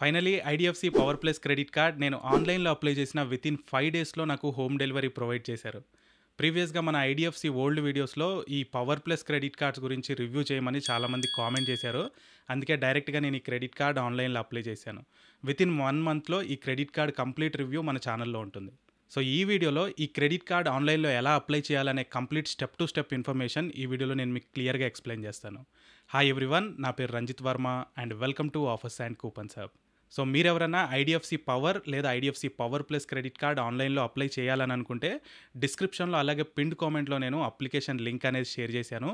finally IDFC power plus credit card నేను ఆన్లైన్లో apply చేసిన విత్ ఇన్ ఫైవ్ డేస్లో నాకు హోమ్ డెలివరీ ప్రొవైడ్ చేశారు ప్రీవియస్గా మన ఐడిఎఫ్సి ఓల్డ్ వీడియోస్లో ఈ పవర్ ప్లస్ క్రెడిట్ కార్డ్స్ గురించి రివ్యూ చేయమని చాలామంది కామెంట్ చేశారు అందుకే డైరెక్ట్గా నేను ఈ క్రెడిట్ కార్డ్ ఆన్లైన్లో అప్లై చేశాను విత్ ఇన్ వన్ మంత్లో ఈ క్రెడిట్ కార్డ్ కంప్లీట్ రివ్యూ మన ఛానల్లో ఉంటుంది సో ఈ వీడియోలో ఈ క్రెడిట్ కార్డ్ ఆన్లైన్లో ఎలా అప్లై చేయాలనే complete step to step information ఈ వీడియోలో నేను మీకు క్లియర్గా ఎక్స్ప్లెయిన్ చేస్తాను హాయ్ ఎవ్రీవన్ నా పేరు Ranjit Varma and welcome to offers and coupon hub so మీరెవరైనా ఐడిఎఫ్సి పవర్ లేదా IDFC power plus credit card ఆన్లైన్లో అప్లై చేయాలని అనుకుంటే డిస్క్రిప్షన్లో అలాగే పిండ్ కామెంట్లో నేను అప్లికేషన్ లింక్ అనేది షేర్ చేశాను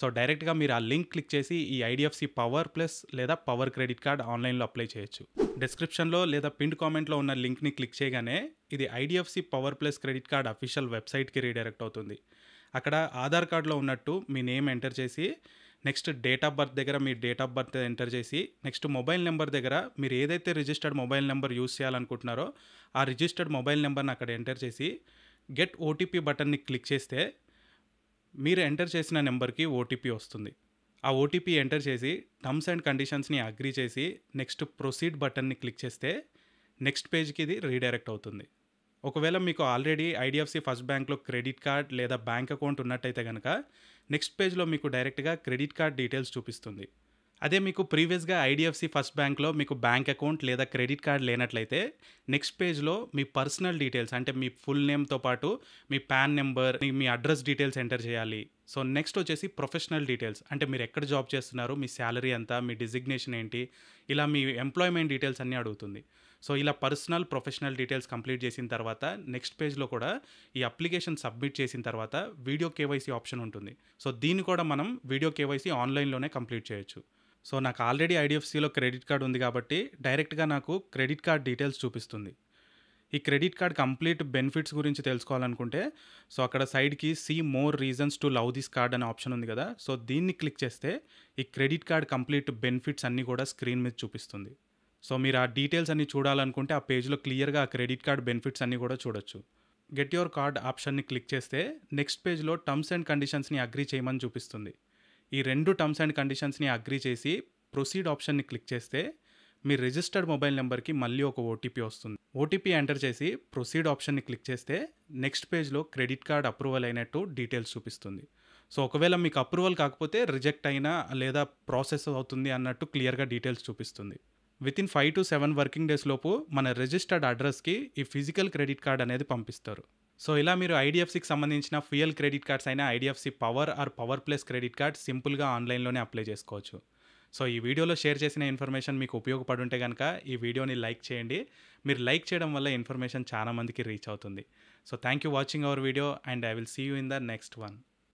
సో డైరెక్ట్గా మీరు ఆ లింక్ క్లిక్ చేసి ఈ ఐడిఎఫ్సి పవర్ ప్లస్ లేదా పవర్ క్రెడిట్ కార్డ్ ఆన్లైన్లో అప్లై చేయొచ్చు డిస్క్రిప్షన్లో లేదా పిండ్ కామెంట్లో ఉన్న లింక్ని క్లిక్ చేయగానే ఇది IDFC power plus credit card official వెబ్సైట్కి రీడైరెక్ట్ అవుతుంది అక్కడ ఆధార్ కార్డులో ఉన్నట్టు మీ నేమ్ ఎంటర్ చేసి నెక్స్ట్ డేట్ ఆఫ్ బర్త్ దగ్గర మీ డేట్ ఆఫ్ బర్త్ ఎంటర్ చేసి నెక్స్ట్ మొబైల్ నెంబర్ దగ్గర మీరు ఏదైతే రిజిస్టర్డ్ మొబైల్ నెంబర్ యూస్ చేయాలనుకుంటున్నారో ఆ రిజిస్టర్డ్ మొబైల్ నెంబర్ని అక్కడ ఎంటర్ చేసి గెట్ ఓటీపీ బటన్ని క్లిక్ చేస్తే మీరు ఎంటర్ చేసిన నెంబర్కి ఓటీపీ వస్తుంది ఆ ఓటీపీ ఎంటర్ చేసి టర్మ్స్ అండ్ కండిషన్స్ని అగ్రీ చేసి నెక్స్ట్ ప్రొసీడ్ బటన్ని క్లిక్ చేస్తే నెక్స్ట్ పేజ్కి ఇది రీడైరెక్ట్ అవుతుంది ఒకవేళ మీకు ఆల్రెడీ ఐడిఎఫ్సి ఫస్ట్ బ్యాంక్లో క్రెడిట్ కార్డ్ లేదా బ్యాంక్ అకౌంట్ ఉన్నట్టయితే కనుక నెక్స్ట్ పేజ్లో మీకు డైరెక్ట్గా క్రెడిట్ కార్డ్ డీటెయిల్స్ చూపిస్తుంది అదే మీకు ప్రీవియస్గా ఐడిఎఫ్సి ఫస్ట్ బ్యాంక్లో మీకు బ్యాంక్ అకౌంట్ లేదా క్రెడిట్ కార్డ్ లేనట్లయితే నెక్స్ట్ పేజ్లో మీ పర్సనల్ డీటెయిల్స్ అంటే మీ ఫుల్ నేమ్తో పాటు మీ పాన్ నెంబర్ మీ అడ్రస్ డీటెయిల్స్ ఎంటర్ చేయాలి సో నెక్స్ట్ వచ్చేసి ప్రొఫెషనల్ డీటెయిల్స్ అంటే మీరు ఎక్కడ జాబ్ చేస్తున్నారు మీ శాలరీ ఎంత మీ డిజిగ్నేషన్ ఏంటి ఇలా మీ ఎంప్లాయ్మెంట్ డీటెయిల్స్ అన్నీ అడుగుతుంది సో ఇలా పర్సనల్ ప్రొఫెషనల్ డీటెయిల్స్ కంప్లీట్ చేసిన తర్వాత నెక్స్ట్ పేజ్లో కూడా ఈ అప్లికేషన్ సబ్మిట్ చేసిన తర్వాత వీడియో కేవైసీ ఆప్షన్ ఉంటుంది సో దీన్ని కూడా మనం వీడియో కేవైసీ ఆన్లైన్లోనే కంప్లీట్ చేయొచ్చు సో నాకు ఆల్రెడీ ఐడిఎఫ్సిలో క్రెడిట్ కార్డ్ ఉంది కాబట్టి డైరెక్ట్గా నాకు క్రెడిట్ కార్డ్ డీటెయిల్స్ చూపిస్తుంది ఈ క్రెడిట్ కార్డ్ కంప్లీట్ బెనిఫిట్స్ గురించి తెలుసుకోవాలనుకుంటే సో అక్కడ సైడ్కి see more reasons to love this card అనే ఆప్షన్ ఉంది కదా సో దీన్ని క్లిక్ చేస్తే ఈ క్రెడిట్ కార్డ్ కంప్లీట్ బెనిఫిట్స్ అన్నీ కూడా స్క్రీన్ మీద చూపిస్తుంది సో మీరు ఆ డీటెయిల్స్ అన్నీ చూడాలనుకుంటే ఆ పేజ్లో క్లియర్గా ఆ క్రెడిట్ కార్డ్ బెనిఫిట్స్ అన్నీ కూడా చూడొచ్చు గెట్ యువర్ కార్డ్ ఆప్షన్ని క్లిక్ చేస్తే నెక్స్ట్ పేజ్లో టర్మ్స్ అండ్ కండిషన్స్ని అగ్రీ చేయమని చూపిస్తుంది ఈ రెండు టర్మ్స్ అండ్ కండిషన్స్ని అగ్రీ చేసి ప్రొసీడ్ ఆప్షన్ని క్లిక్ చేస్తే మీ రిజిస్టర్డ్ మొబైల్ నెంబర్కి మళ్ళీ ఒక ఓటీపీ వస్తుంది ఓటీపీ ఎంటర్ చేసి ప్రొసీడ్ ఆప్షన్ని క్లిక్ చేస్తే నెక్స్ట్ పేజ్లో క్రెడిట్ కార్డ్ అప్రూవల్ అయినట్టు డీటెయిల్స్ చూపిస్తుంది సో ఒకవేళ మీకు అప్రూవల్ కాకపోతే రిజెక్ట్ అయినా లేదా ప్రాసెస్ అవుతుంది అన్నట్టు క్లియర్గా డీటెయిల్స్ చూపిస్తుంది within five to seven working days లోపు మన రిజిస్టర్డ్ అడ్రస్కి ఈ ఫిజికల్ క్రెడిట్ కార్డ్ అనేది పంపిస్తారు సో ఇలా మీరు ఐడిఎఫ్సికి సంబంధించిన ఫియల్ క్రెడిట్ కార్డ్స్ అయినా IDFC power or power plus credit card సింపుల్గా ఆన్లైన్లోనే అప్లై చేసుకోవచ్చు సో ఈ వీడియోలో షేర్ చేసిన ఇన్ఫర్మేషన్ మీకు ఉపయోగపడి ఉంటే కనుక ఈ వీడియోని లైక్ చేయండి మీరు లైక్ చేయడం వల్ల ఇన్ఫర్మేషన్ చాలామందికి రీచ్ అవుతుంది so thank you watching our video and I will see you in the next one